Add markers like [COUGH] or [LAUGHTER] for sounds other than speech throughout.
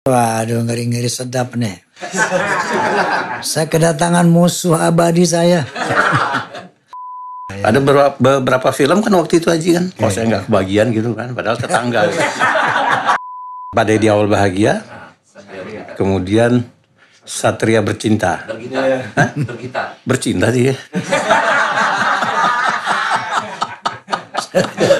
Waduh ngeri-ngeri sedap nih. saya kedatangan musuh abadi saya. Ada beberapa, beberapa film kan waktu itu aja kan. Kalau oh, saya nggak kebagian gitu kan. Padahal tetangga. Pada di awal bahagia. Kemudian Satria bercinta. Bergita. sih ya. Bercinta [LAUGHS]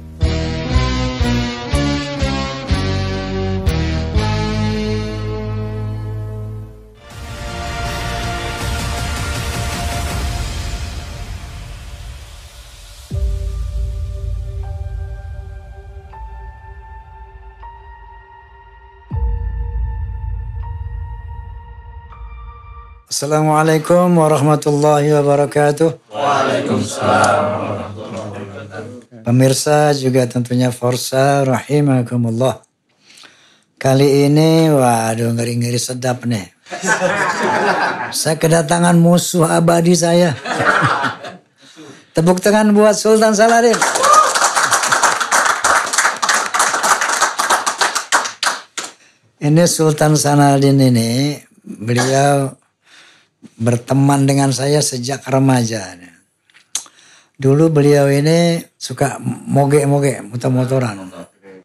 Assalamualaikum warahmatullahi wabarakatuh. Waalaikumsalam warahmatullahi wabarakatuh. Pemirsa juga tentunya Forsa rahimakumullah. Kali ini waduh ngeri-ngeri sedap nih. [LAUGHS] saya kedatangan musuh abadi saya. Tepuk tangan buat Sultan Saladin. Ini Sultan Saladin ini beliau berteman dengan saya sejak remaja. Dulu beliau ini suka moge-moge, motor-motoran.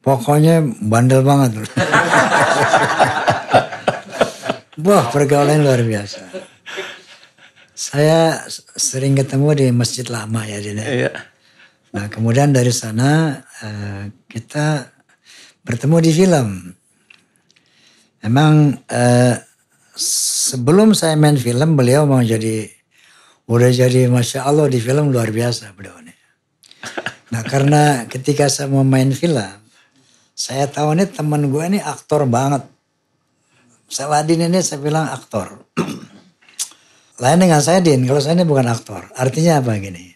Pokoknya bandel banget [LAUGHS] Wah, pergaulan luar biasa. Saya sering ketemu di Masjid Lama ya, Dina. Iya. Nah, kemudian dari sana eh, kita bertemu di film. Emang eh, sebelum saya main film beliau mau jadi udah jadi masya Allah di film luar biasa beliau ini. Nah karena ketika saya mau main film, saya tahu nih teman gue ini aktor banget. Saladin ini saya bilang aktor. [CLEARS THROAT] Lain dengan saya Din, kalau saya ini bukan aktor. Artinya apa gini?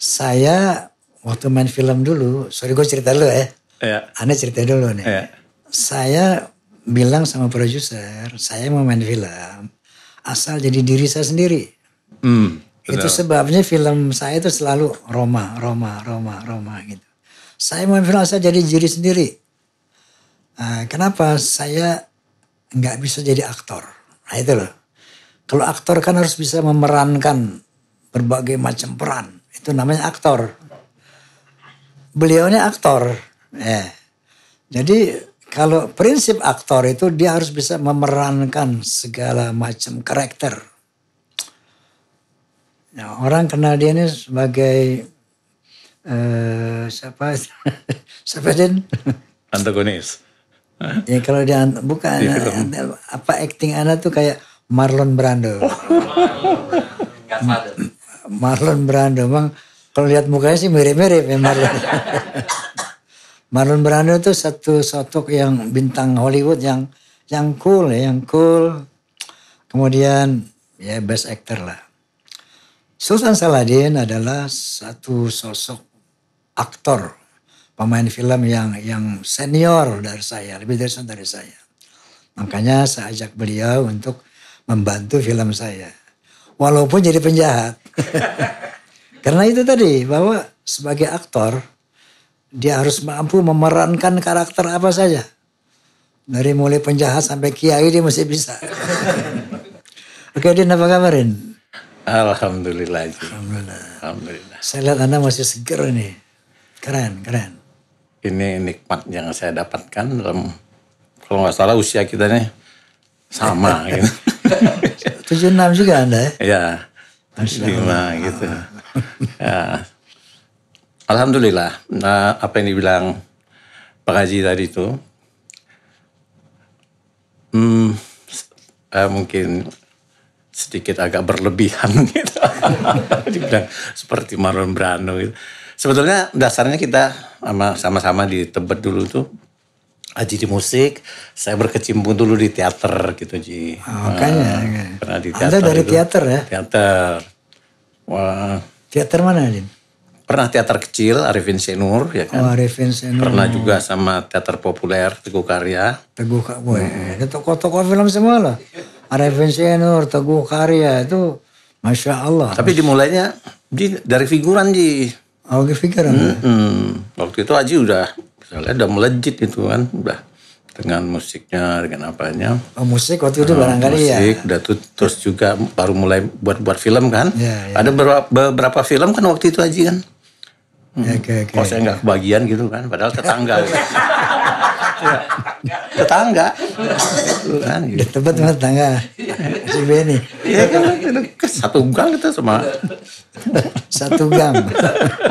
Saya waktu main film dulu, sorry gue cerita dulu ya. Yeah. Anda cerita dulu nih. Yeah. Saya bilang sama produser, saya mau main film asal jadi diri saya sendiri. Hmm, itu sebabnya film saya itu selalu Roma, Roma, Roma, Roma gitu. Saya mau main film asal jadi diri sendiri. Uh, kenapa saya nggak bisa jadi aktor? Nah itu loh. Kalau aktor kan harus bisa memerankan berbagai macam peran. Itu namanya aktor. Beliaunya aktor. Eh. Jadi kalau prinsip aktor itu dia harus bisa memerankan segala macam karakter. Nah, orang kenal dia ini sebagai uh, siapa? [LAUGHS] siapa Din? Antagonis. ya kalau dia bukan di apa acting Anda tuh kayak Marlon Brando. Oh. Marlon Brando, Bang. Kalau lihat mukanya sih mirip-mirip ya Marlon. [LAUGHS] Marlon Brando itu satu sosok yang bintang Hollywood yang yang cool ya, yang cool. Kemudian ya best actor lah. Sultan Saladin adalah satu sosok aktor, pemain film yang yang senior dari saya, lebih dari dari saya. Makanya saya ajak beliau untuk membantu film saya. Walaupun jadi penjahat. [LAUGHS] Karena itu tadi bahwa sebagai aktor dia harus mampu memerankan karakter apa saja. Dari mulai penjahat sampai kiai dia masih bisa. [LAUGHS] Oke Din apa kabarin? Alhamdulillah. Alhamdulillah. Alhamdulillah. Saya lihat Anda masih seger nih. Keren, keren. Ini nikmat yang saya dapatkan dalam kalau nggak salah usia kita nih sama [LAUGHS] gitu. 76 juga Anda ya? Iya. 75 gitu. [LAUGHS] Ya. Alhamdulillah, nah, apa yang dibilang Pak Haji tadi itu, hmm, eh, mungkin sedikit agak berlebihan [LAUGHS] gitu. dibilang seperti Marlon Brando gitu. Sebetulnya dasarnya kita sama-sama di Tebet dulu tuh Aji di musik, saya berkecimpung dulu di teater gitu Ji. Oh, makanya. pernah di teater. Anda dari itu. teater ya? Teater. Wah. Teater mana Jin? pernah teater kecil Arifin Senur ya kan. Oh, Arifin Senur. Pernah juga sama teater populer Teguh Karya. Teguh Karya. Hmm. Tokoh-tokoh film semua lah. Arifin Senur, Teguh Karya itu Masya Allah. Tapi dimulainya di, dari figuran di. Oh, di figuran. Hmm, hmm. Waktu itu Aji udah misalnya udah melejit itu kan, udah dengan musiknya, dengan apanya. Oh, musik waktu itu ah, barangkali ya. Musik, udah tuh, terus juga baru mulai buat buat film kan. Ya, ya. Ada beberapa, beberapa film kan waktu itu aja kan. Hmm. Ya, okay, okay. Kalau saya nggak kebagian gitu kan, padahal tetangga. ya. [LAUGHS] Tetangga. kan, gitu. Ya, tepat sama tetangga. Si Benny. Iya kan, kan satu gang kita sama. satu gang.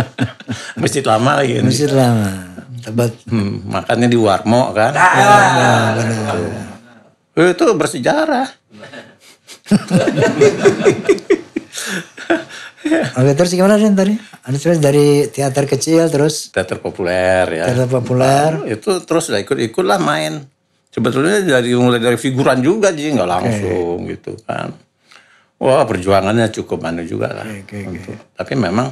[LAUGHS] Masjid lama lagi. Ini. Kan. Masjid lama. Tepat. Hmm, makannya di Warmo kan. Ah, ah, Itu bersejarah. [LAUGHS] [LAUGHS] Oke terus gimana sih tadi? Anda terus dari teater kecil terus? Teater populer ya. Teater populer. Nah, itu terus udah ikut-ikut lah main. Sebetulnya dari mulai dari figuran juga sih nggak langsung okay. gitu kan. Wah perjuangannya cukup anu juga lah. Okay, okay, okay. Tapi memang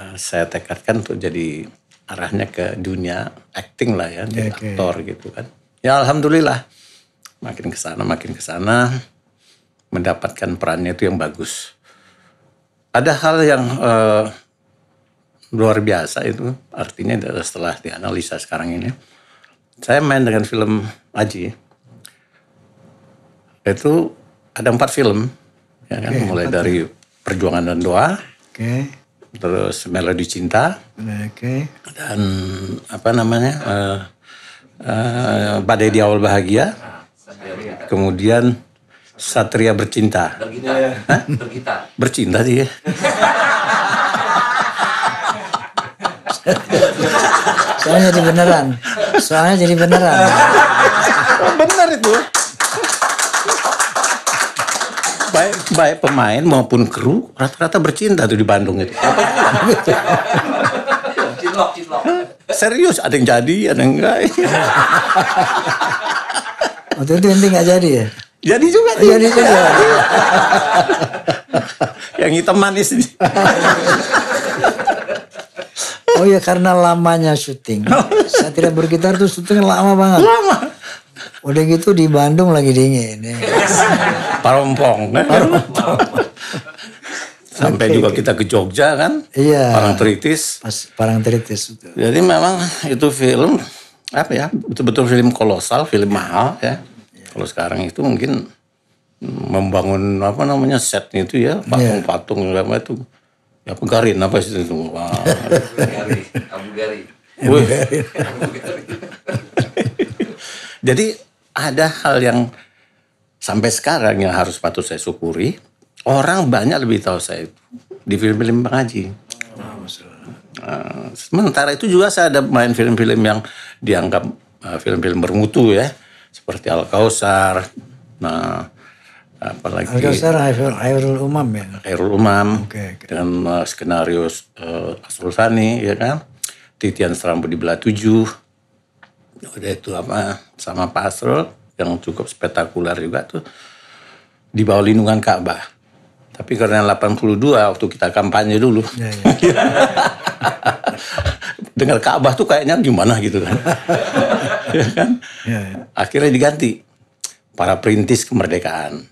eh, saya tekadkan untuk jadi arahnya ke dunia acting lah ya, jadi okay. aktor gitu kan. Ya alhamdulillah makin kesana makin kesana mendapatkan perannya itu yang bagus ada hal yang uh, luar biasa itu artinya setelah dianalisa sekarang ini saya main dengan film Aji itu ada empat film ya kan okay, mulai dari ya. perjuangan dan doa okay. terus melodi cinta okay. dan apa namanya uh, uh, badai di awal bahagia kemudian Satria bercinta. Bercinta. Iya. Bercinta sih ya. Soalnya jadi beneran. Soalnya jadi beneran. Bener itu. Baik, baik pemain maupun kru rata-rata bercinta tuh di Bandung itu. Serius, ada yang jadi, ada yang enggak. Waktu itu nanti nggak jadi ya? Jadi juga sih. Jadi juga. [LAUGHS] yang hitam manis ini. [LAUGHS] oh ya karena lamanya syuting. Saya tidak bergitar tuh syuting lama banget. Lama. Udah gitu di Bandung lagi dingin. Ya. [LAUGHS] Parompong. Kan? Parompong. Sampai okay, juga kita ke Jogja kan. Iya. Parangtritis. Pas Parang Tritis. Jadi memang itu film apa ya betul-betul film kolosal, film mahal ya kalau sekarang itu mungkin membangun apa namanya set itu ya iya. patung-patung yeah. apa itu ya pegarin apa sih itu wah Abu jadi ada hal yang sampai sekarang yang harus patut saya syukuri orang banyak lebih tahu saya itu di film-film pengaji oh, ah, sementara itu juga saya ada main film-film yang dianggap ah, film-film bermutu ya seperti Al Kausar. Nah, apalagi Al Kausar Airul, Airul Umam ya. Airul Umam okay, okay. dengan uh, eh, skenario uh, Asrul Sani ya kan. Titian Serambu di Belah Tujuh. Udah itu apa sama Pak Asrul yang cukup spektakuler juga tuh di bawah lindungan Ka'bah. Tapi karena 82 waktu kita kampanye dulu. Ya, ya. [LAUGHS] Dengar Ka'bah tuh kayaknya gimana gitu kan. [LAUGHS] ya [LAUGHS] kan? Ya, ya. Akhirnya diganti para perintis kemerdekaan.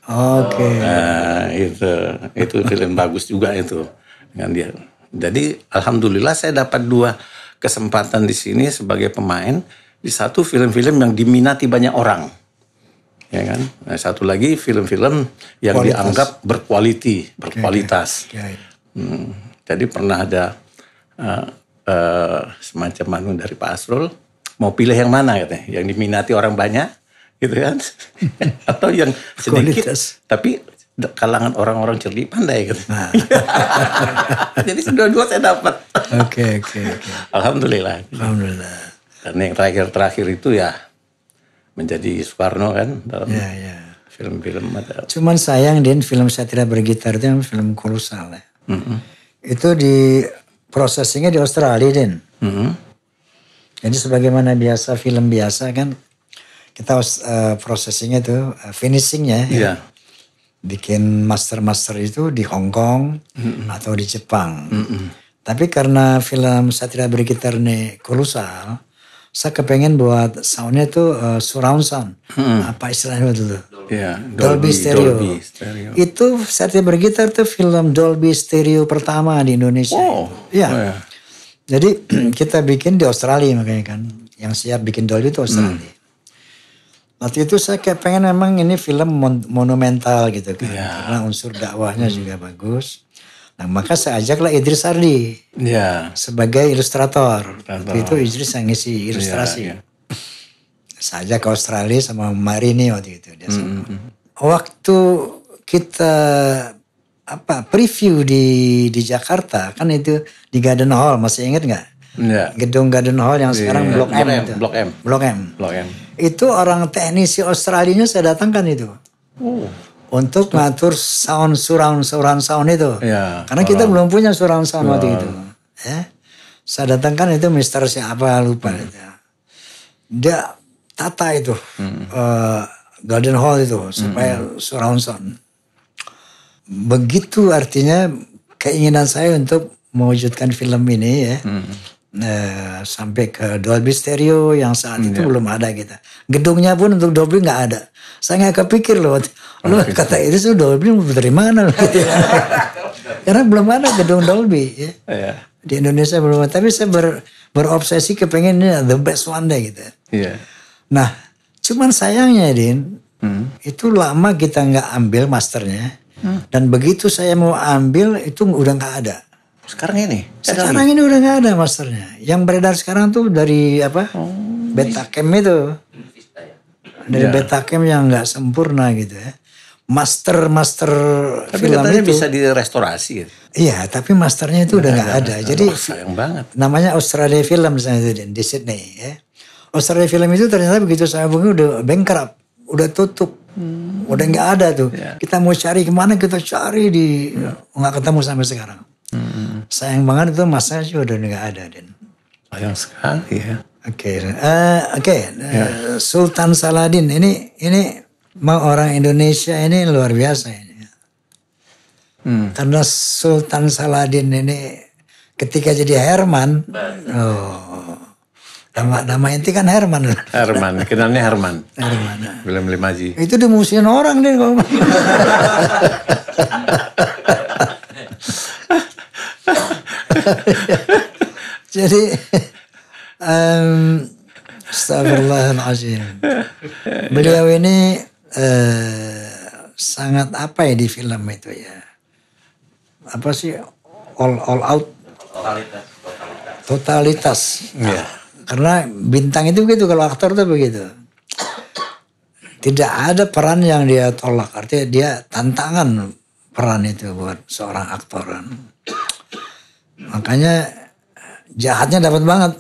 Oke. Okay. Nah, itu itu film bagus juga itu dengan dia. Jadi alhamdulillah saya dapat dua kesempatan di sini sebagai pemain di satu film-film yang diminati banyak orang. Ya kan? Nah, satu lagi film-film yang Kualitas. dianggap berkualiti, berkualitas. Okay, okay. Hmm. Jadi pernah ada uh, uh, semacam manu dari Pak Asrul mau pilih yang mana katanya yang diminati orang banyak gitu kan [LAUGHS] atau yang sedikit Kualitas. tapi kalangan orang-orang cerdik pandai gitu. Nah. [LAUGHS] Jadi dua-dua saya dapat. Oke oke Alhamdulillah. Alhamdulillah. Karena yang terakhir-terakhir itu ya menjadi Soekarno kan dalam yeah, yeah. film-film. Ada. Cuman sayang Din film saya tidak bergitar itu yang film kolosal ya. Mm -hmm. Itu di processingnya di Australia Din. Mm -hmm jadi sebagaimana biasa film biasa kan kita uh, eh, processingnya itu uh, finishingnya yeah. ya. Iya. bikin master-master itu di Hong Kong mm -mm. atau di Jepang. Mm -mm. Tapi karena film Satria Berkitar ini kolosal, saya kepengen buat soundnya itu uh, surround sound. Hmm. Apa istilahnya itu Yeah, Dolby, Dolby, stereo. Dolby stereo. Itu Satria Berkitar itu film Dolby stereo pertama di Indonesia. Wow. Ya. Oh, yeah. Jadi [CLEARS THROAT] kita bikin di Australia makanya kan. Yang siap bikin Dolby itu Australia. Hmm. Waktu itu saya kayak pengen memang ini film mon monumental gitu kan. Ya. Karena unsur hmm. dakwahnya hmm. juga bagus. Nah maka saya ajaklah Idris Ardi. Ya. Sebagai ilustrator. Waktu itu Idris yang ngisi iya, ilustrasi. Ya, ya. Saya ajak ke Australia sama Marini waktu itu. Dia hmm, hmm, -hmm. Waktu kita apa preview di di Jakarta kan itu di Garden Hall masih ingat nggak? Yeah. Gedung Garden Hall yang sekarang yeah. Blok, M, itu. Blok M. Blok M. Blok M. Itu orang teknisi Australianya saya datangkan itu. Oh. Untuk ngatur sound surround surround sound itu. Yeah. Karena kita belum punya surround sound waktu itu. Eh? Saya datangkan itu Mister siapa lupa. Hmm. Itu. Dia tata itu hmm. uh, Garden Hall itu supaya hmm. surround sound begitu artinya keinginan saya untuk mewujudkan film ini ya. Hmm. Eh, sampai ke Dolby Stereo yang saat itu hmm, yeah. belum ada kita. Gitu. Gedungnya pun untuk Dolby nggak ada. Saya nggak kepikir loh. lo oh, iya. kata itu tuh Dolby dari mana? Gitu. [LAUGHS] Karena belum ada gedung Dolby ya. Yeah. Di Indonesia belum ada. Tapi saya ber, berobsesi kepengen the best one deh gitu. Yeah. Nah, cuman sayangnya Din, hmm. itu lama kita nggak ambil masternya. Dan begitu saya mau ambil itu udah nggak ada. Sekarang ini? Sekarang, sekarang ini udah nggak ada masternya. Yang beredar sekarang tuh dari apa? Oh, cam itu. Dari ya. cam yang nggak sempurna gitu ya. Master master tapi film itu bisa direstorasi. Gitu. Iya, tapi masternya itu nah, udah nggak ada. Jadi oh, sayang banget. Namanya Australia Film misalnya itu di Sydney ya. Australia Film itu ternyata begitu saya hubungi udah bankrupt, udah tutup. Hmm udah nggak ada tuh. Yeah. Kita mau cari kemana kita cari di iya. nggak yeah. ketemu sampai sekarang. hmm Sayang banget itu mas juga udah nggak ada deh Sayang sekali ya. Oke, eh, oke. Eh, ya. Sultan Saladin ini ini mau orang Indonesia ini luar biasa ini. Ya. Hmm. Karena Sultan Saladin ini ketika jadi Herman, oh Nama, nama inti kan Herman. Herman, kenalnya Herman. Herman. Ah. Belum lima Ji. Itu dimusuhin orang deh. Jadi, um, Astagfirullahaladzim. Beliau ini uh, sangat apa ya di film itu ya. Apa sih all all out totalitas totalitas, totalitas. Yeah. Karena bintang itu begitu kalau aktor tuh begitu. Tidak ada peran yang dia tolak. Artinya dia tantangan peran itu buat seorang aktor. Kan. Makanya jahatnya dapat banget.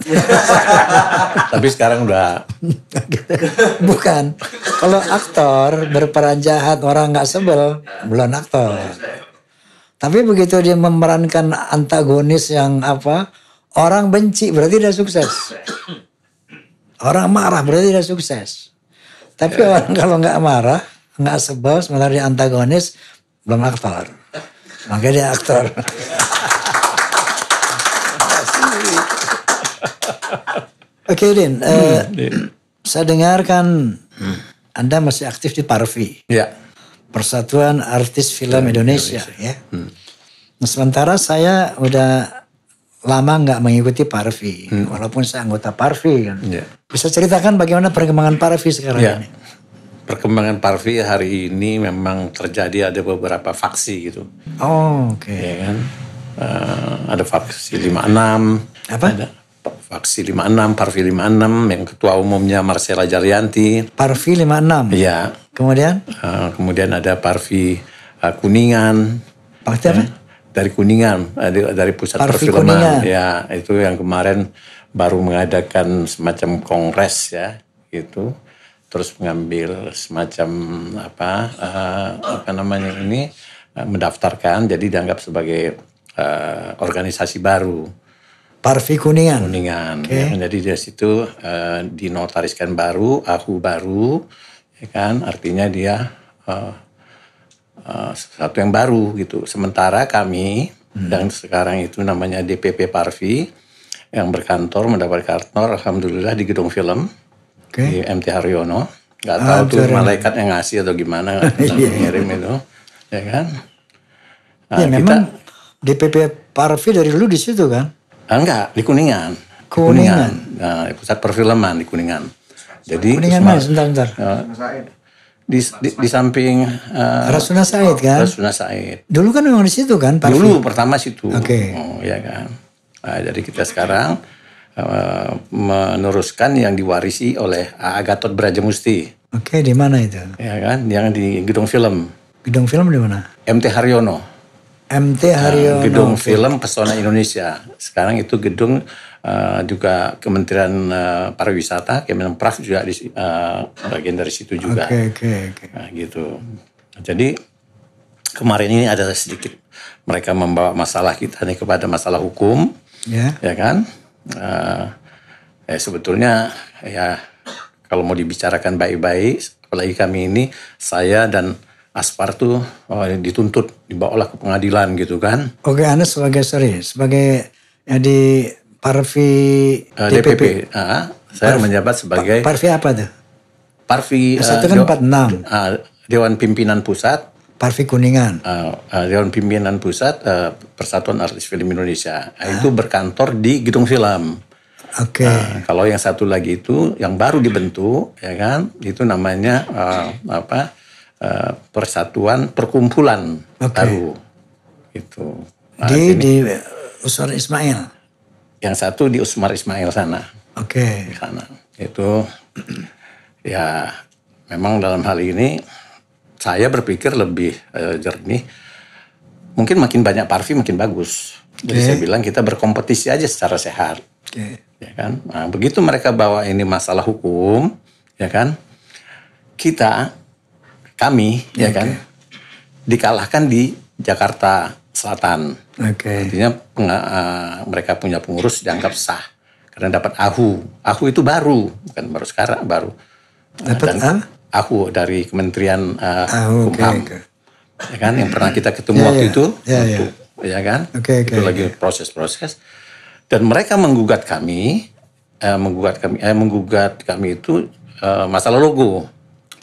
[LAUGHS] Tapi sekarang udah [LAUGHS] bukan. Kalau aktor berperan jahat orang nggak sebel, belum aktor. Tapi begitu dia memerankan antagonis yang apa Orang benci berarti udah sukses. Orang marah berarti udah sukses. Tapi ya. orang kalau nggak marah, nggak sebel, sementara dia antagonis, belum aktor. Makanya dia aktor. Oke okay, Din, uh, hmm. saya dengarkan hmm. Anda masih aktif di Parvi. Ya. Persatuan Artis Film ya, Indonesia, Indonesia. Ya. Hmm. Nah, sementara saya udah lama nggak mengikuti Parvi, hmm. walaupun saya anggota Parvi kan. Yeah. Bisa ceritakan bagaimana perkembangan Parvi sekarang yeah. ini? Perkembangan Parvi hari ini memang terjadi ada beberapa faksi gitu. Oh, oke. Okay. Ya kan? Uh, ada faksi 56. Apa? Ada faksi 56, Parvi 56 yang ketua umumnya Marcela Jaryanti. Parvi 56. Iya. Kemudian? Uh, kemudian ada Parvi uh, Kuningan. Parti apa? Ya dari Kuningan eh, dari pusat Parvi perfilman Kuningan. ya itu yang kemarin baru mengadakan semacam kongres ya itu terus mengambil semacam apa uh, apa namanya ini uh, mendaftarkan jadi dianggap sebagai uh, organisasi baru Parvi Kuningan Kuningan okay. ya, jadi dari situ uh, dinotariskan baru aku baru ya kan artinya dia uh, Eh, sesuatu satu yang baru gitu. Sementara kami hmm. yang sekarang itu namanya DPP Parvi yang berkantor mendapat kantor alhamdulillah di gedung film okay. di MT Haryono. Gak tahu tuh malaikat yang ngasih atau gimana [LAUGHS] iya, iya. ngirim itu, ya kan? Nah, ya kita, memang DPP Parvi dari dulu di situ kan? Ah, enggak, di Kuningan. Kuningan. Kuningan. Nah, pusat perfilman di Kuningan. Jadi Kuningan mana? Sebentar, sebentar. Ya di, di, di samping uh, Rasuna Said kan? Rasuna Said. Dulu kan memang di situ kan? Parfum? Dulu pertama situ. Oke. Okay. Oh, ya kan. Nah, jadi kita sekarang uh, meneruskan yang diwarisi oleh Agatot Brajamusti. Oke, okay, di mana itu? Ya kan, yang di gedung film. Gedung film di mana? MT Haryono. MT Haryono. Nah, gedung okay. film Pesona Indonesia. Sekarang itu gedung Eh, juga Kementerian uh, Pariwisata, Kemenprak juga di, uh, bagian dari situ juga. Oke, okay, oke, okay, oke. Okay. Nah, gitu. Jadi kemarin ini ada sedikit mereka membawa masalah kita nih kepada masalah hukum, yeah. ya kan? Uh, eh, sebetulnya ya kalau mau dibicarakan baik-baik, apalagi kami ini saya dan Aspar tuh oh, dituntut dibawa ke pengadilan gitu kan? Oke, okay, Anda sebagai sorry sebagai ya di Parvi uh, eh, DPP. DPP. Uh, ah, saya Parvi, menjabat sebagai Parvi apa tuh? Parvi uh, eh, satu kan empat enam. Ah, Dewan Pimpinan Pusat. Parvi Kuningan. Uh, uh, Dewan Pimpinan Pusat uh, Persatuan Artis Film Indonesia. Uh. Itu berkantor di Gedung Film. Oke. Okay. Uh, kalau yang satu lagi itu yang baru dibentuk ya kan itu namanya uh, apa uh, persatuan perkumpulan okay. baru itu. di ini. di Usur Ismail yang satu di Usmar Ismail sana. Oke. Okay. sana. Itu ya memang dalam hal ini saya berpikir lebih eh, jernih. Mungkin makin banyak parfum makin bagus. Okay. Jadi saya bilang kita berkompetisi aja secara sehat. Okay. Ya kan? Nah, begitu mereka bawa ini masalah hukum, ya kan? Kita kami, okay. ya kan? Dikalahkan di Jakarta Selatan. Okay. Artinya peng, uh, eh, mereka punya pengurus dianggap sah karena dapat ahu. Ahu itu baru, bukan baru sekarang, baru. Dapat uh, ah? ahu dari Kementerian uh, eh, ahu, Kumham. Okay, Ya kan, yang pernah kita ketemu yeah, waktu yeah. itu yeah, itu ya. yeah. ya kan. Okay, okay, itu lagi proses-proses. Dan mereka menggugat kami, eh, menggugat kami, eh, menggugat kami itu eh, masalah logo.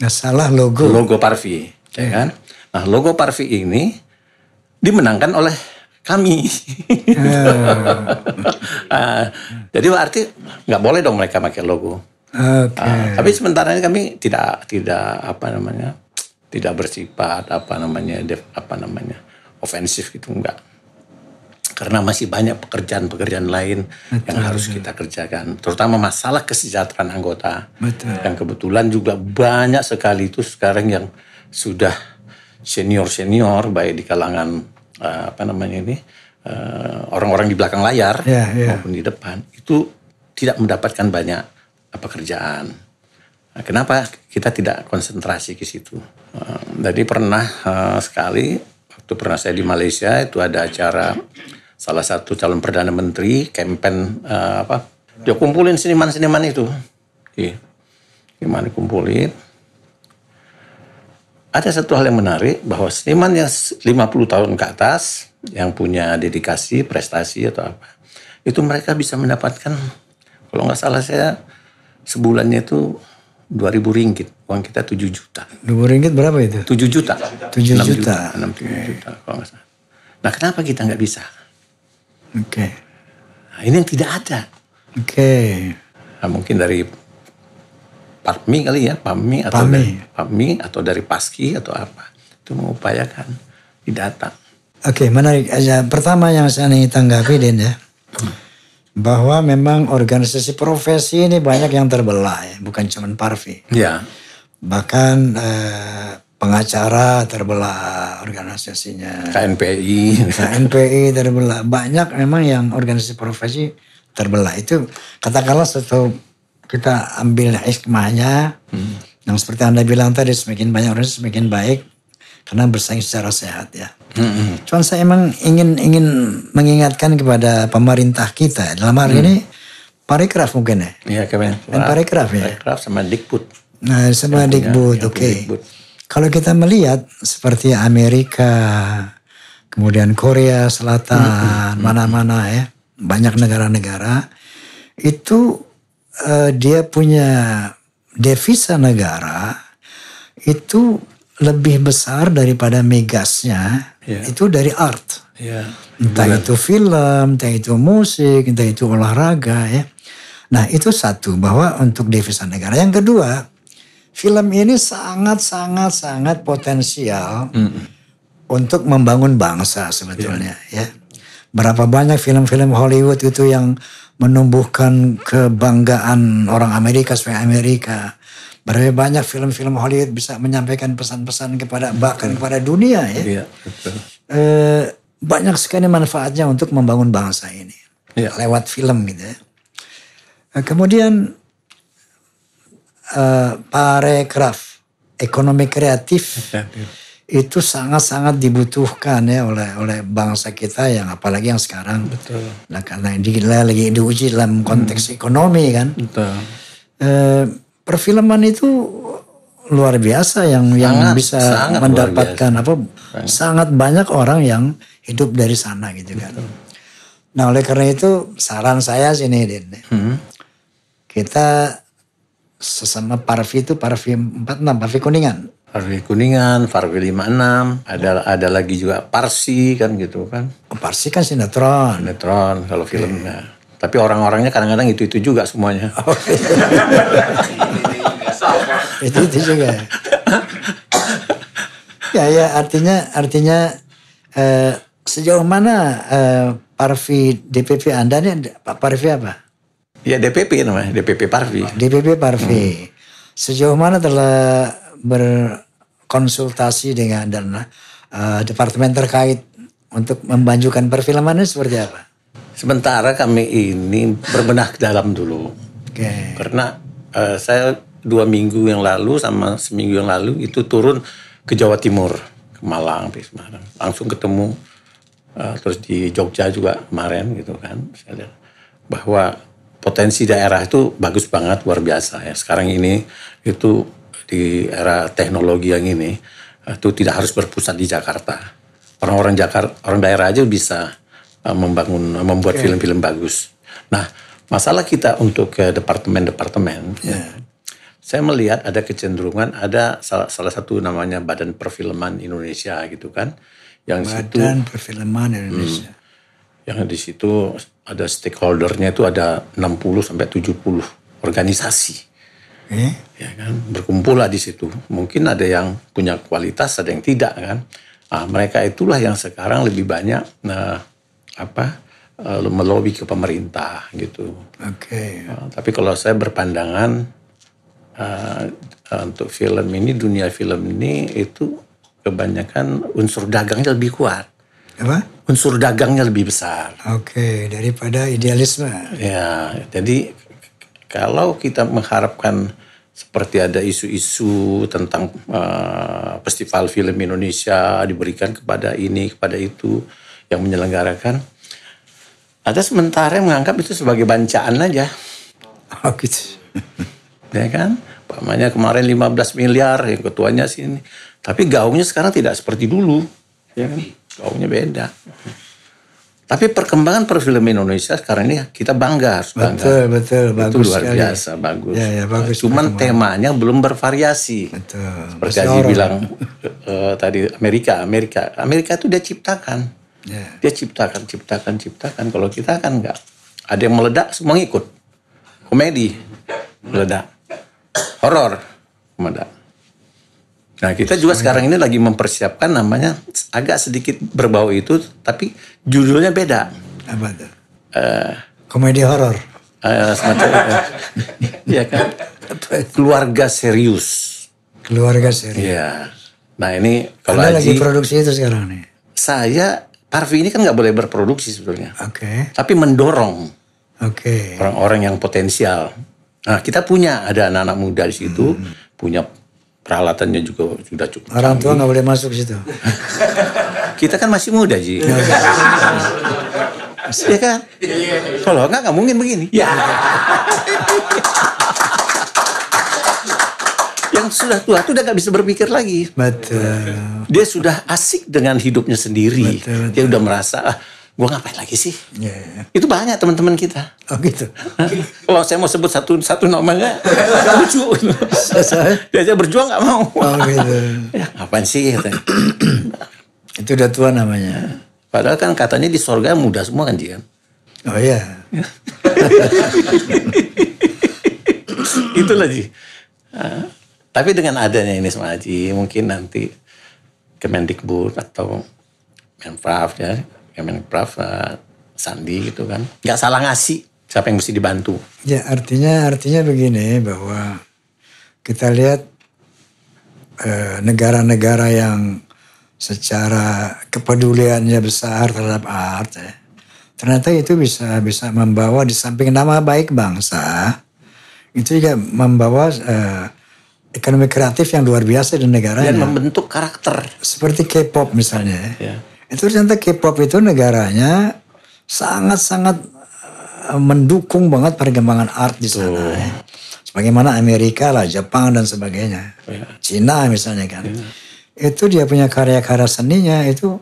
Masalah logo. Logo Parvi, okay. ya kan. Nah, logo Parvi ini dimenangkan oleh kami. nah, [LAUGHS] jadi berarti nggak boleh dong mereka pakai logo. Okay. Nah, tapi sementara ini kami tidak tidak apa namanya tidak bersifat apa namanya def, apa namanya ofensif gitu enggak karena masih banyak pekerjaan-pekerjaan lain Betul. yang harus kita kerjakan, terutama masalah kesejahteraan anggota. Betul. Yang kebetulan juga banyak sekali itu sekarang yang sudah senior senior baik di kalangan uh, apa namanya ini eh, orang-orang uh, di belakang layar yeah, yeah. maupun di depan itu tidak mendapatkan banyak eh, pekerjaan. Nah, kenapa kita tidak konsentrasi ke situ? Uh, jadi pernah uh, sekali waktu pernah saya di Malaysia itu ada acara salah satu calon perdana menteri campaign uh, apa? Dia kumpulin seniman-seniman itu. Iya. Gimana kumpulin? ada satu hal yang menarik bahwa seniman yang 50 tahun ke atas yang punya dedikasi, prestasi atau apa, itu mereka bisa mendapatkan kalau nggak salah saya sebulannya itu 2000 ringgit, uang kita 7 juta. 2000 ringgit berapa itu? 7 juta. 7 6 juta. 6 juta, okay. juta kalau nggak salah. Nah kenapa kita nggak bisa? Oke. Okay. Nah, ini yang tidak ada. Oke. Okay. Nah, mungkin dari PAMI kali ya, PAMI atau PAMI. dari PAMI atau dari Paski atau apa. Itu mengupayakan didata. Oke, okay, menarik. Pertama yang saya ingin tanggapi Den ya. Bahwa memang organisasi profesi ini banyak yang terbelah ya, bukan cuma Parvi. Ya. Bahkan eh, pengacara terbelah organisasinya. KNPI. KNPI terbelah. Banyak memang yang organisasi profesi terbelah. Itu katakanlah satu kita ambil hikmahnya. Hmm. Yang seperti Anda bilang tadi, semakin banyak orang semakin baik karena bersaing secara sehat ya. Hmm. Cuman saya emang ingin ingin mengingatkan kepada pemerintah kita dalam hal hmm. ini Parikraf mungkin ya. Iya, Kemenparekraf. Dan Parikraf ya. Parikraf sama Dikbud. Nah, sama Dikbud, oke. Okay. Kalau kita melihat seperti Amerika, kemudian Korea Selatan, mana-mana hmm. -hmm. hmm. ya, banyak negara-negara itu uh, dia punya devisa negara itu lebih besar daripada megasnya yeah. itu dari art. Yeah. Entah itu film, entah itu musik, entah itu olahraga ya. Nah itu satu bahwa untuk devisa negara. Yang kedua film ini sangat-sangat-sangat potensial mm. untuk membangun bangsa sebetulnya yeah. ya. Berapa banyak film-film Hollywood itu yang menumbuhkan kebanggaan orang Amerika sebagai Amerika. Berapa banyak film-film Hollywood bisa menyampaikan pesan-pesan kepada bahkan kepada dunia ya. Iya, E, banyak sekali manfaatnya untuk membangun bangsa ini Iya. lewat film gitu ya. E, kemudian e, parekraf ekonomi kreatif. kreatif itu sangat-sangat dibutuhkan ya oleh oleh bangsa kita yang apalagi yang sekarang. Betul. Nah karena ini lagi diuji dalam konteks hmm. ekonomi kan. Betul. E, perfilman itu luar biasa yang sangat, yang bisa mendapatkan apa sangat. sangat banyak orang yang hidup dari sana gitu kan. Betul. Nah oleh karena itu saran saya sini Din. Hmm. Kita sesama Parvi itu empat enam Parvi Kuningan Farwi Kuningan, Farwi 56, ada ada lagi juga Parsi kan gitu kan. Oh, Parsi kan sinetron. Sinetron kalau filmnya. Tapi orang-orangnya kadang-kadang itu-itu juga semuanya. Oh, iya. itu-itu juga. ya ya artinya artinya eh, sejauh mana eh, Parvi DPP Anda nih Pak Parvi apa? Ya DPP namanya, DPP Parvi. DPP Parvi. Hmm. Sejauh mana telah ber konsultasi dengan dan uh, departemen terkait untuk membanjukan perfilman itu seperti apa? Sementara kami ini berbenah ke dalam dulu. Okay. Karena uh, saya dua minggu yang lalu sama seminggu yang lalu itu turun ke Jawa Timur, ke Malang, ke Semarang. Langsung ketemu uh, terus di Jogja juga kemarin gitu kan. Saya lihat bahwa potensi daerah itu bagus banget luar biasa ya. Sekarang ini itu di era teknologi yang ini itu tidak harus berpusat di Jakarta. Orang-orang Jakarta, orang daerah aja bisa eh, membangun, membuat film-film okay. bagus. Nah, masalah kita untuk ke departemen-departemen, yeah. saya melihat ada kecenderungan ada salah, salah satu namanya Badan Perfilman Indonesia gitu kan, yang Badan situ, Perfilman Indonesia. Hmm, yang di situ ada stakeholdernya itu ada 60 sampai 70 organisasi Eh? Ya kan, berkumpul lah di situ. Mungkin ada yang punya kualitas, ada yang tidak kan. Nah, mereka itulah yang sekarang lebih banyak nah, apa eh, melobi ke pemerintah gitu. Oke. Okay. Nah, tapi kalau saya berpandangan uh, untuk film ini, dunia film ini itu kebanyakan unsur dagangnya lebih kuat. Apa? Unsur dagangnya lebih besar. Oke, okay, daripada idealisme. Ya, jadi kalau kita mengharapkan seperti ada isu-isu tentang uh, festival film Indonesia diberikan kepada ini kepada itu yang menyelenggarakan ada sementara yang menganggap itu sebagai bancaan aja oh gitu ya kan pamannya kemarin 15 miliar yang ketuanya sini tapi gaungnya sekarang tidak seperti dulu ya kan gaungnya beda tapi perkembangan perfilman Indonesia sekarang ini kita bangga harus bangga. Betul, betul, itu luar sekali. biasa, bagus. Ya, ya, bagus. Cuman temanya belum bervariasi. Betul. Seperti Haji bilang uh, [LAUGHS] tadi Amerika, Amerika. Amerika itu dia ciptakan. Yeah. Dia ciptakan, ciptakan, ciptakan. Kalau kita kan enggak. Ada yang meledak semua ngikut. Komedi meledak. Horor meledak. Nah, kita juga gitu. sekarang ini lagi mempersiapkan namanya agak sedikit berbau itu, tapi judulnya beda. Apa itu? Uh, eh, Komedi horor. Uh, semacam, uh, [LAUGHS] ya kan? Keluarga serius. Keluarga serius. Iya. Nah ini kalau Anda lagi produksi itu sekarang nih. Saya Parvi ini kan nggak boleh berproduksi sebetulnya. Oke. Okay. Tapi mendorong. Oke. Okay. Orang-orang yang potensial. Nah kita punya ada anak-anak muda di situ, hmm. punya peralatannya juga sudah cukup. Orang tua nggak boleh masuk situ. [LAUGHS] Kita kan masih muda sih. Iya. iya kan? Kalau enggak nggak mungkin begini. Ya. Yang sudah tua itu udah nggak bisa berpikir lagi. Betul. Dia sudah asik dengan hidupnya sendiri. Betul, betul. Dia udah merasa ah, gue ngapain lagi sih? Yeah, yeah. Iya. Itu banyak teman-teman kita. Oh gitu. Kalau saya mau sebut satu satu namanya [LAUGHS] lucu. Dia ya, aja berjuang gak mau. Oh gitu. [LAUGHS] ya, ngapain sih? Gitu. [CLEARS THROAT] itu udah tua namanya. Padahal kan katanya di sorga muda semua kan dia. Oh iya. Yeah. lagi. Uh, tapi dengan adanya ini Sama Haji, mungkin nanti Kemendikbud atau Menprav ya Kemenpraf uh, eh, Sandi gitu kan nggak salah ngasih siapa yang mesti dibantu ya artinya artinya begini bahwa kita lihat eh, negara-negara uh, yang secara kepeduliannya besar terhadap art ya. ternyata itu bisa bisa membawa di samping nama baik bangsa itu juga membawa uh, ekonomi kreatif yang luar biasa di negara. dan membentuk karakter seperti K-pop misalnya ya. ya. Itu ternyata K-pop itu negaranya sangat-sangat eh, mendukung banget perkembangan art di sana. Oh. Sebagaimana Amerika lah, Jepang dan sebagainya. yeah. Cina misalnya kan. yeah. Itu dia punya karya-karya seninya itu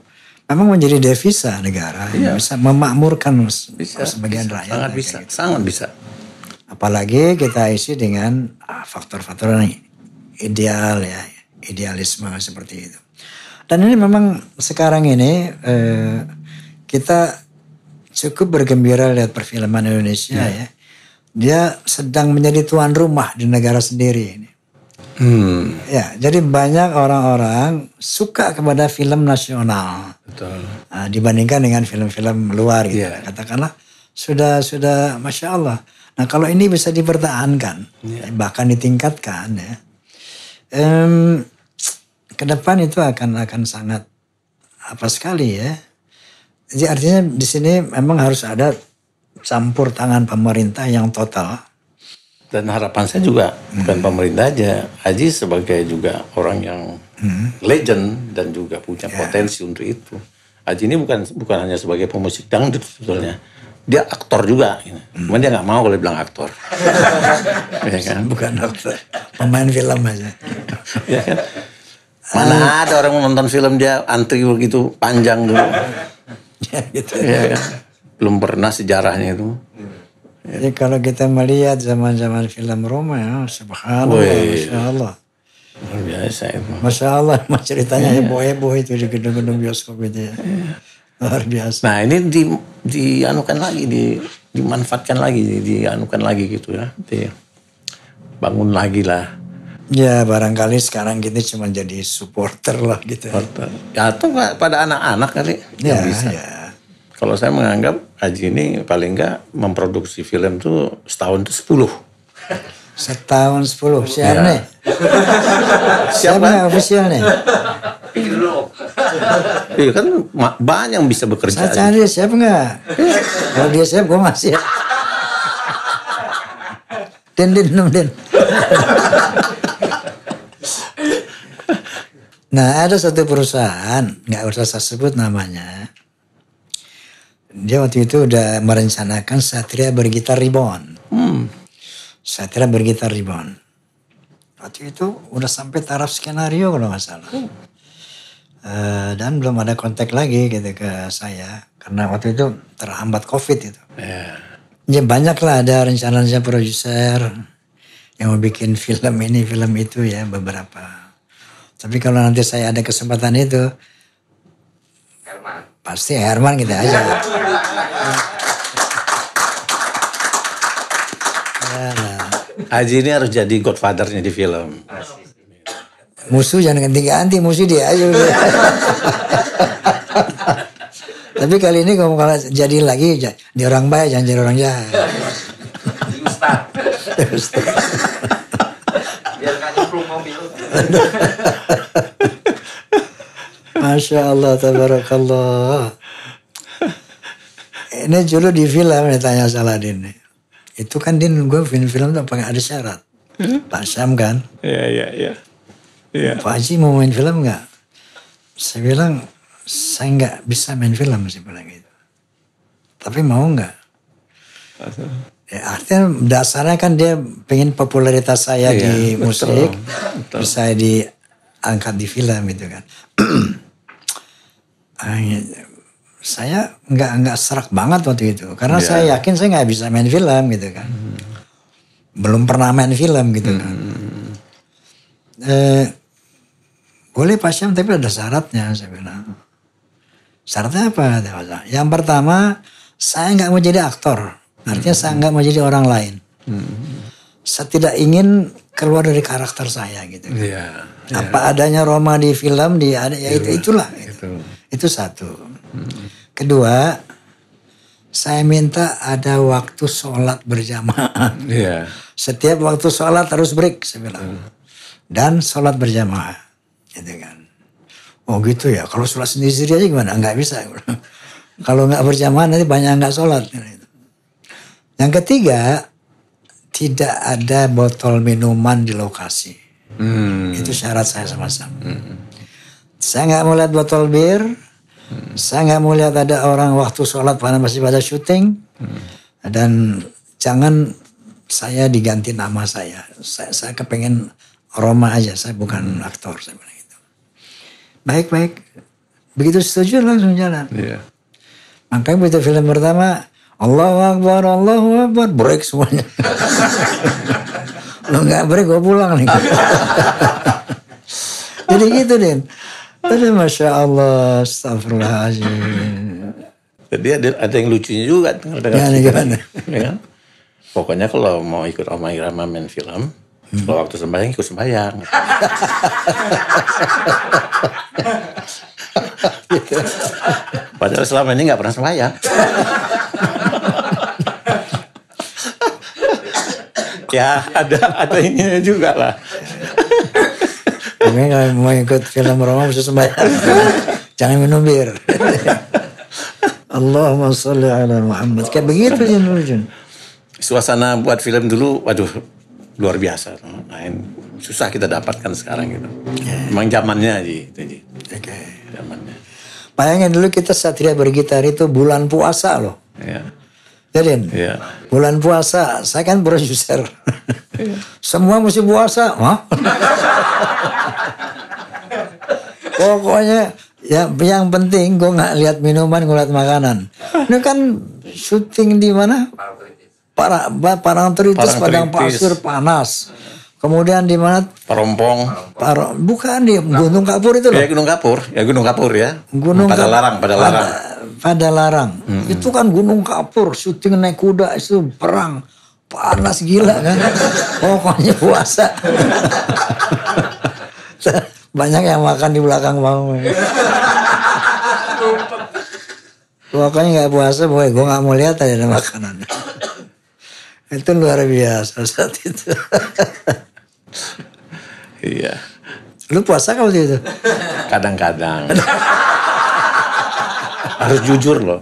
memang menjadi devisa negara. Iya. Bisa memakmurkan bisa, sebagian bisa. rakyat. Sangat bisa, gitu. sangat bisa. Apalagi kita isi dengan ah, faktor-faktor yang ideal ya. Idealisme seperti itu. Dan ini memang sekarang ini eh, kita cukup bergembira lihat perfilman Indonesia yeah. ya. Dia sedang menjadi tuan rumah di negara sendiri ini. Hmm. Ya, jadi banyak orang-orang suka kepada film nasional Betul. Nah, dibandingkan dengan film-film luar gitu. Yeah. Katakanlah sudah sudah masya Allah. Nah kalau ini bisa dipertahankan yeah. bahkan ditingkatkan ya. Um, ke depan itu akan akan sangat apa sekali ya. Jadi artinya di sini memang harus ada campur tangan pemerintah yang total. Dan harapan saya juga hmm. bukan pemerintah aja, Haji sebagai juga orang yang hmm. legend dan juga punya yeah. potensi untuk itu. Haji ini bukan bukan hanya sebagai pemusik dangdut sebetulnya. Dia aktor juga, gitu. hmm. cuman dia nggak mau kalau bilang aktor. [LAUGHS] [LAUGHS] ya kan? Bukan aktor, pemain film aja. ya kan? Mana ah. ada orang nonton film dia antri begitu panjang dulu. [LAUGHS] ya, gitu. Ya, kan? Belum pernah sejarahnya itu. Ya. Jadi kalau kita melihat zaman-zaman film Roma ya, subhanallah, Wey. Masya Allah. Luar biasa ya. Masya Allah, [LAUGHS] ceritanya ya. heboh-heboh itu di gedung-gedung bioskop itu ya. ya. Luar biasa. Nah ini di, dianukan lagi, di, dimanfaatkan lagi, di, dianukan lagi gitu ya. bangun lagi lah Ya barangkali sekarang gini cuma jadi supporter lah gitu. Ya. Supporter. Ya, atau pada anak-anak kali. Ya, ya, bisa. ya. Kalau saya menganggap Haji ini paling enggak memproduksi film tuh setahun tuh sepuluh. Setahun sepuluh, siapa ya. nih. [LAUGHS] Siapa nih kan? official nih. Iya, iya kan banyak yang bisa bekerja. Saya cari siap nggak? Kalau dia siap, gue masih. Den den Nah ada satu perusahaan, nggak usah saya sebut namanya. Dia waktu itu udah merencanakan Satria bergitar ribon. Hmm. Satria bergitar ribon. Waktu itu udah sampai taraf skenario kalau nggak salah. Hmm. Uh, dan belum ada kontak lagi gitu ke saya. Karena waktu itu terhambat covid itu. Yeah. Ya banyak lah ada rencana-rencana produser yang mau bikin film ini, film itu ya beberapa tapi kalau nanti saya ada kesempatan itu, Herman. pasti Herman kita aja. ya, nah. Haji ini harus jadi godfathernya di film. Musuh jangan ganti-ganti, musuh dia aja. Tapi kali ini kalau, kalau jadi lagi, jadi orang baik, jangan jadi orang jahat. Ustaz. [LAUGHS] Masya Allah, tabarakallah. Ini dulu di film ditanya Saladin. Itu kan Din, gue film-film tuh pengen ada syarat. Hmm? Pak Sam kan? Iya, iya, iya. Ya. Pak Haji mau main film nggak? Saya bilang, saya nggak bisa main film, sih bilang gitu. Tapi mau nggak? Ya, artinya dasarnya kan dia pengen popularitas saya iya, di musik, betul, betul. saya diangkat di film gitu kan. [CLEARS THROAT] Ah, ya, saya nggak nggak serak banget waktu itu karena yeah. saya iya. yakin saya nggak bisa main film gitu kan, hmm. belum pernah main film gitu kan. hmm. kan. Eh, boleh pasien tapi ada syaratnya saya bilang. Syaratnya apa? Yang pertama saya nggak mau jadi aktor. Artinya saya nggak mau jadi orang lain. Hmm. Saya tidak ingin keluar dari karakter saya gitu. Yeah, yeah. Apa adanya Roma di film di ada ya itu iya, itulah. Gitu. Itu. itu satu. Hmm. Kedua, saya minta ada waktu sholat berjamaah. Yeah. Setiap waktu sholat harus break saya bilang. Hmm. Dan sholat berjamaah, gitu kan. Oh gitu ya. Kalau sholat sendiri aja gimana? Nggak bisa. [LAUGHS] Kalau nggak berjamaah nanti banyak nggak sholat. Gitu yang ketiga, tidak ada botol minuman di lokasi. Hmm. Itu syarat saya sama sama. Hmm. Saya nggak mau lihat botol bir. Hmm. Saya nggak mau lihat ada orang waktu sholat pada masih pada syuting. Hmm. Dan jangan saya diganti nama saya. Saya, saya kepengen Roma aja. Saya bukan hmm. aktor. Saya gitu. Baik baik. Begitu setuju langsung jalan. Yeah. Makanya begitu film pertama Allahu Akbar, Allahu Akbar, break semuanya. Lo nggak break, gue pulang nih. Jadi gitu Din. Tadi masya Allah, astagfirullahaladzim. Jadi ada, ada yang lucunya juga. Ya, gimana? Ya. Pokoknya kalau mau ikut Om Irama main film, hmm. kalau waktu sembahyang ikut sembahyang. [LAUGHS] Padahal selama ini nggak pernah sembahyang. ya ada ada ininya juga lah Mungkin kalau mau ikut film Roma mesti sembahyang. Jangan minum bir. Allahumma salli ala Muhammad. Kayak begitu Jun Jun. Suasana buat film dulu, waduh luar biasa. Lain susah kita dapatkan sekarang gitu. Iya. Emang zamannya aja Itu, aja. Oke. Okay. Zamannya. Bayangin dulu kita Satria bergitar itu bulan puasa loh. Yeah. Jadi yeah. bulan puasa, saya kan produser. Yeah. [LAUGHS] Semua mesti puasa. Huh? [LAUGHS] Pokoknya ya yang penting gue nggak lihat minuman, gue lihat makanan. [LAUGHS] Ini kan syuting di mana? Para, para antritis, padang pasir panas. Kemudian di mana? Parompong. Paro, bukan di Gunung Kapur itu loh. Ya Gunung Kapur, ya Gunung Kapur ya. Gunung pada Padalarang. larang, pada larang. Pada larang. Mm -hmm. Itu kan Gunung Kapur, syuting naik kuda itu perang. Panas gila kan. Pokoknya puasa. [LAUGHS] Banyak yang makan di belakang bangun. Pokoknya nggak puasa, boy. Gue nggak mau lihat ada makanan. itu luar biasa saat itu. iya. Lu puasa kalau waktu itu? Kadang-kadang. [LAUGHS] harus jujur loh.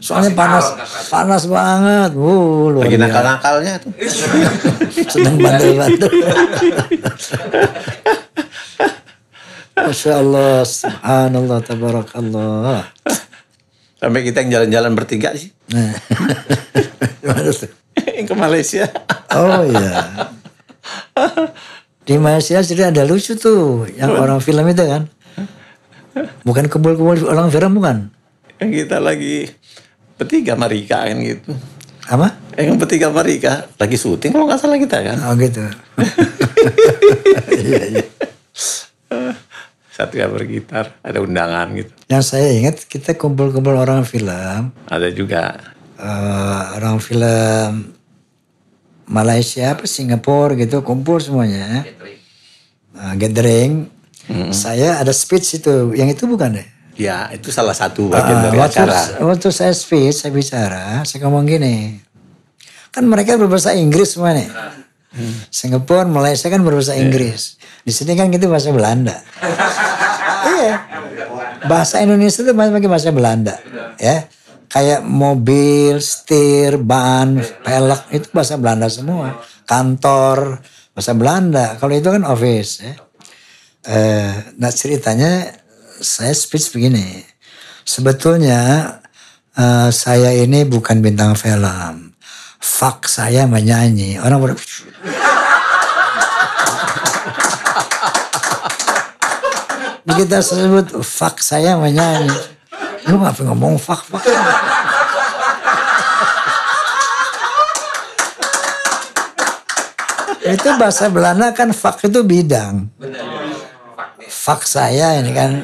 Soalnya panas, panas banget. Wuh, luar Lagi nakal-nakalnya tuh. [LAUGHS] seneng bandel-bandel. Masya Allah, subhanallah, tabarakallah. Sampai kita yang jalan-jalan bertiga sih. yang [LAUGHS] ke Malaysia. Oh iya. Di Malaysia jadi ada lucu tuh, yang orang film itu kan bukan kebul-kebul orang Vietnam bukan. Yang kita lagi petiga Marika kan gitu. Apa? Yang petiga Marika lagi syuting kalau nggak salah kita kan. Oh gitu. [LAUGHS] Iya iya. Satria bergitar, ada undangan gitu. Yang saya ingat kita kumpul-kumpul orang film. Ada juga. Uh, orang film Malaysia apa Singapura gitu kumpul semuanya. Gathering. Uh, gathering -hmm. Saya ada speech itu, yang itu bukan deh. Ya, itu salah satu ah, bagian uh, dari waktu, acara. Waktu saya speech, saya bicara, saya ngomong gini. Kan mereka berbahasa Inggris semua nih. Hmm. Singapura, Malaysia kan berbahasa yeah. Inggris. Di sini kan kita bahasa Belanda. [LAUGHS] iya. Bahasa Indonesia itu masih pakai bahasa Belanda. Ya. Kayak mobil, setir, ban, pelek itu bahasa Belanda semua. Kantor bahasa Belanda. Kalau itu kan office ya. Eh, nah ceritanya saya speech begini. Sebetulnya eh, saya ini bukan bintang film. Fuck saya menyanyi. Orang ber [LAUGHS] kita sebut fuck saya menyanyi. Lu ngapain ngomong fuck fuck? itu bahasa Belanda kan fak itu bidang. Benar fak saya ini kan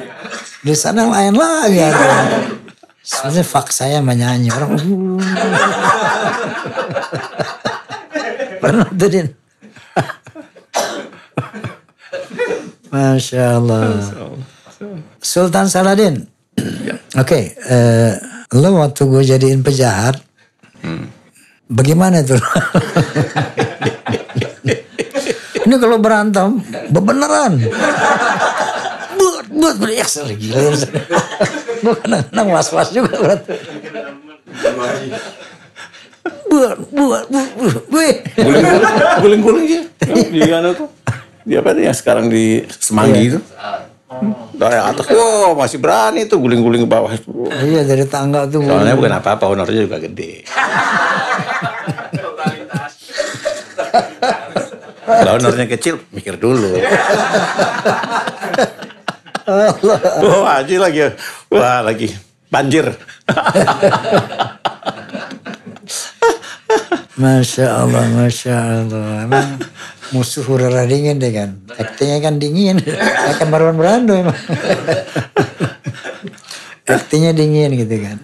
di sana lain lagi ada. sebenarnya fak saya menyanyi orang uh. pernah tuh din masya Allah Sultan Saladin ya. oke okay, uh, eh, lo waktu gue jadiin pejahat hmm. bagaimana tuh ini kalau berantem bebeneran buat beli Excel gila [LAUGHS] bukan nang was was juga berarti buat buat buat buat guling guling sih di mana tuh di apa yang sekarang di semanggi iya. itu dari ya, atas, oh masih berani tuh guling-guling ke bawah. Iya dari tangga tuh. Soalnya bukan apa-apa, honornya juga gede. Kalau [LAUGHS] honornya kecil, mikir dulu. [LAUGHS] [LAUGHS] Wah, anjir lagi. Ya. Wah, lagi banjir. [LAUGHS] Masya Allah, Masya Allah. Emang musuh udara dingin deh kan. Aktingnya kan dingin. Akan Marwan berandu emang. [LAUGHS] Aktingnya dingin gitu kan.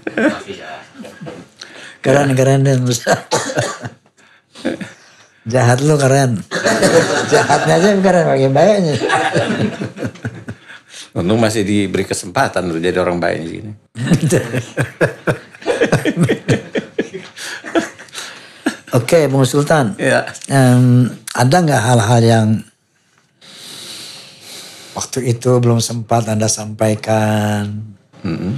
Keren, keren deh Jahat lu keren. Jahatnya aja keren, makin baiknya. Untung masih diberi kesempatan untuk jadi orang baik di sini. [LAUGHS] Oke, Bung Sultan. Ya. Um, ada nggak hal-hal yang waktu itu belum sempat Anda sampaikan? Mm -hmm.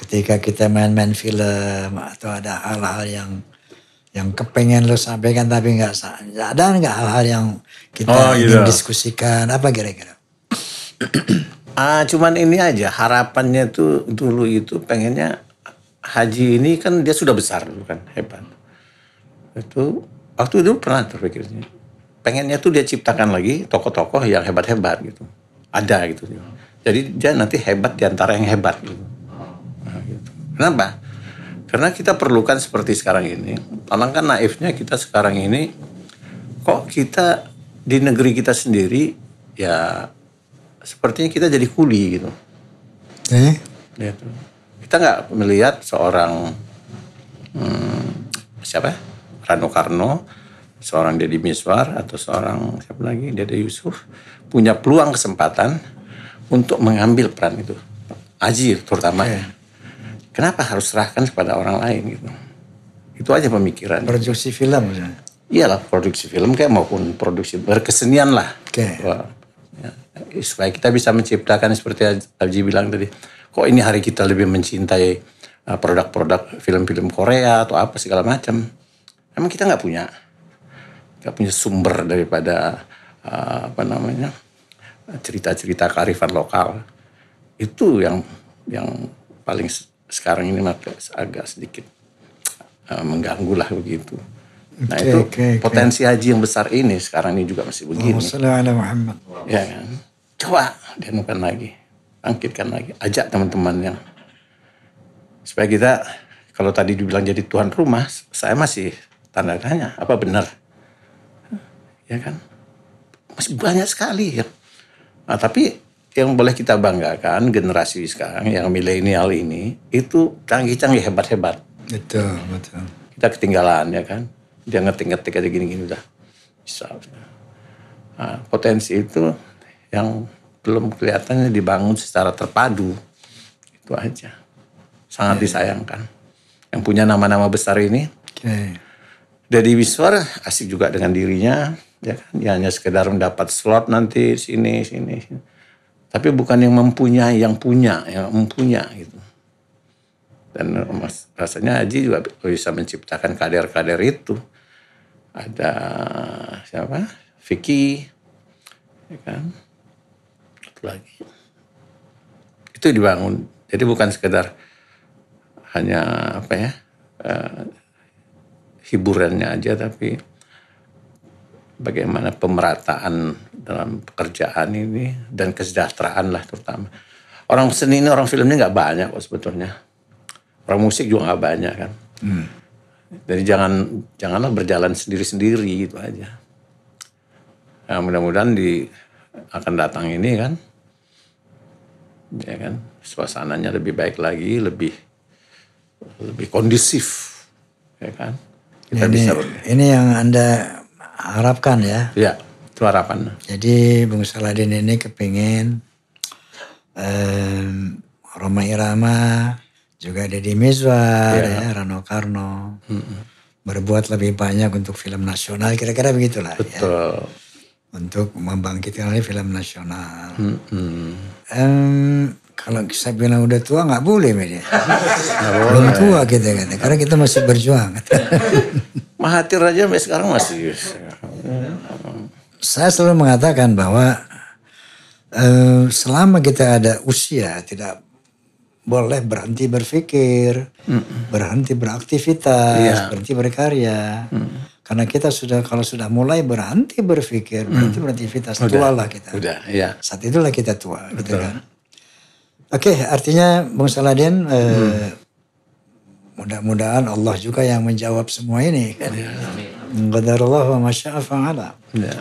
Ketika kita main-main film atau ada hal-hal yang yang kepengen lo sampaikan tapi nggak ada nggak hal-hal yang kita oh, gitu. ingin diskusikan apa kira-kira? [CLEARS THROAT] Ah, cuman ini aja harapannya tuh dulu itu pengennya haji ini kan dia sudah besar kan hebat. Itu waktu itu pernah terpikirnya. Pengennya tuh dia ciptakan lagi tokoh-tokoh yang hebat-hebat gitu. Ada gitu. Jadi dia nanti hebat di antara yang hebat gitu. Nah, gitu. Kenapa? Karena kita perlukan seperti sekarang ini. Alangkah naifnya kita sekarang ini, kok kita di negeri kita sendiri, ya sepertinya kita jadi kuli gitu. Eh? Ya. Kita nggak melihat seorang hmm, siapa? Rano Karno, seorang Deddy Miswar atau seorang siapa lagi? Deddy Yusuf punya peluang kesempatan untuk mengambil peran itu. azir, terutama ya. Kenapa harus serahkan kepada orang lain gitu? Itu aja pemikiran. Produksi film Iyalah produksi film kayak maupun produksi berkesenian lah. Okay. Eh, supaya kita bisa menciptakan seperti Alji bilang tadi kok ini hari kita lebih mencintai eh, produk-produk film-film Korea atau apa segala macam emang kita nggak punya nggak punya sumber daripada eh, apa namanya cerita-cerita kearifan lokal itu yang yang paling sekarang ini agak sedikit mengganggu lah begitu. Nah okay, itu okay, potensi okay. haji yang besar ini sekarang ini juga masih begini. Wassalamualaikum warahmatullahi Ya kan? coba dihidupkan lagi, bangkitkan lagi, ajak teman-teman yang supaya kita kalau tadi dibilang jadi Tuhan rumah, saya masih tanda tanya apa benar, ya kan? Masih banyak sekali ya. Nah, tapi yang boleh kita banggakan generasi sekarang yang milenial ini itu canggih-canggih hebat-hebat. Betul, betul. Kita ketinggalan ya kan. Dia ngetik-ngetik aja gini-gini udah. Bisa. Nah, potensi itu yang belum kelihatannya dibangun secara terpadu. Itu aja. Sangat yeah. disayangkan. Yang punya nama-nama besar ini. Okay. Dari Wiswar asik juga dengan dirinya. Ya kan? Ya hanya sekedar mendapat slot nanti sini, sini, sini. Tapi bukan yang mempunyai, yang punya, yang mempunyai gitu. Dan mas, rasanya Haji juga bisa menciptakan kader-kader itu. Ada siapa? Vicky, ya kan? lagi. Itu dibangun. Jadi bukan sekedar hanya apa ya uh, hiburannya aja, tapi bagaimana pemerataan dalam pekerjaan ini dan kesejahteraan lah terutama. Orang seni ini, orang film ini nggak banyak kok sebetulnya. Orang musik juga nggak banyak kan. Hmm. Jadi jangan janganlah berjalan sendiri-sendiri itu aja. Nah, mudah-mudahan di akan datang ini kan ya kan suasananya lebih baik lagi lebih lebih kondusif ya kan kita ini, bisa ini yang anda harapkan ya ya itu harapan jadi Bung Saladin ini kepingin eh, Roma Irama juga Deddy Mizwar ya. ya Rano Karno mm berbuat lebih banyak untuk film nasional kira-kira begitulah ya. Betul. ya untuk membangkitkan lagi film nasional mm Hmm. Um, kalau saya bilang udah tua nggak boleh media. Ya. Belum tua kita kata. Karena kita masih berjuang. [LAUGHS] Mahathir aja sampai sekarang masih. Saya selalu mengatakan bahwa uh, selama kita ada usia tidak boleh berhenti berpikir, berhenti beraktivitas, yeah. berhenti berkarya. Mm karena kita sudah kalau sudah mulai berhenti berpikir, hmm. berhenti beraktivitas udah, tua lah kita. Udah, ya. Saat itulah kita tua, gitu Betul. kan. Oke, artinya Bung Saladin eh, hmm. eh, mudah-mudahan Allah juga yang menjawab semua ini kan. Iya. Qadarullah wa masya'afa'ala iya.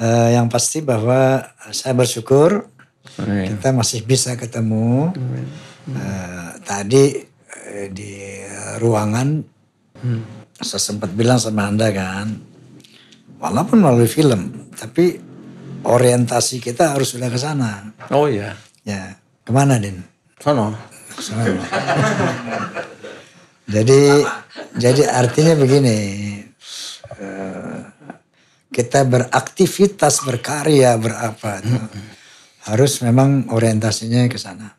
eh, yang pasti bahwa saya bersyukur Amin. kita masih bisa ketemu. Amin. Amin. Uh, eh, tadi uh, di ruangan hmm saya sempat bilang sama Anda kan, walaupun melalui film, tapi orientasi kita harus sudah ke sana. Oh iya. Ya, kemana Din? Sono. Sono. jadi, jadi artinya begini, eh, kita beraktivitas, berkarya, berapa, harus memang orientasinya ke sana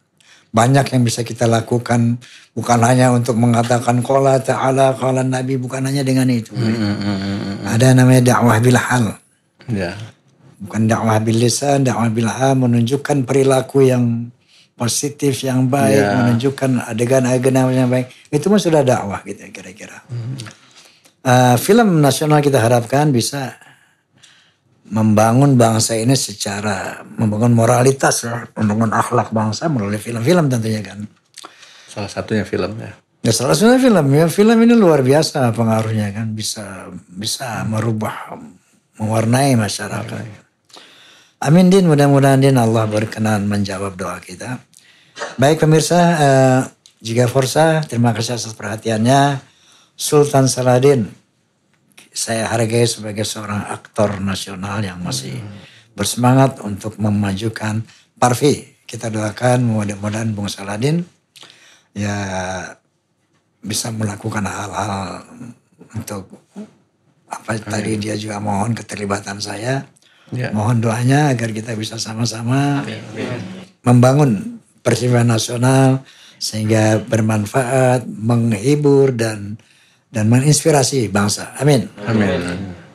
banyak yang bisa kita lakukan bukan hanya untuk mengatakan qala ta'ala qala nabi bukan hanya dengan itu mm hmm, ada namanya dakwah bil hal yeah. bukan dakwah bil lisan dakwah bil hal menunjukkan perilaku yang positif yang baik yeah. menunjukkan adegan-adegan yang baik itu pun sudah dakwah gitu kira-kira hmm. uh, film nasional kita harapkan bisa membangun bangsa ini secara membangun moralitas, membangun akhlak bangsa melalui film-film tentunya kan. Salah satunya film ya. Ya salah satunya film ya. Film ini luar biasa pengaruhnya kan bisa bisa merubah mewarnai masyarakat. Iya. Amin din mudah-mudahan din Allah berkenan menjawab doa kita. Baik pemirsa eh, jika Forsa terima kasih atas perhatiannya. Sultan Saladin saya hargai sebagai seorang aktor nasional yang masih hmm. bersemangat untuk memajukan Parvi. Kita doakan mudah-mudahan Bung Saladin ya bisa melakukan hal-hal untuk apa Amin. tadi dia juga mohon keterlibatan saya. Ya. Mohon doanya agar kita bisa sama-sama membangun Persiwa Nasional sehingga bermanfaat, menghibur dan dan menginspirasi bangsa. Amin. Amin.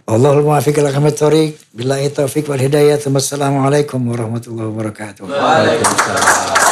Allahul muwafiq ila qamit thoriq billahi taufiq wal hidayah. Wassalamualaikum warahmatullahi wabarakatuh. Waalaikumsalam.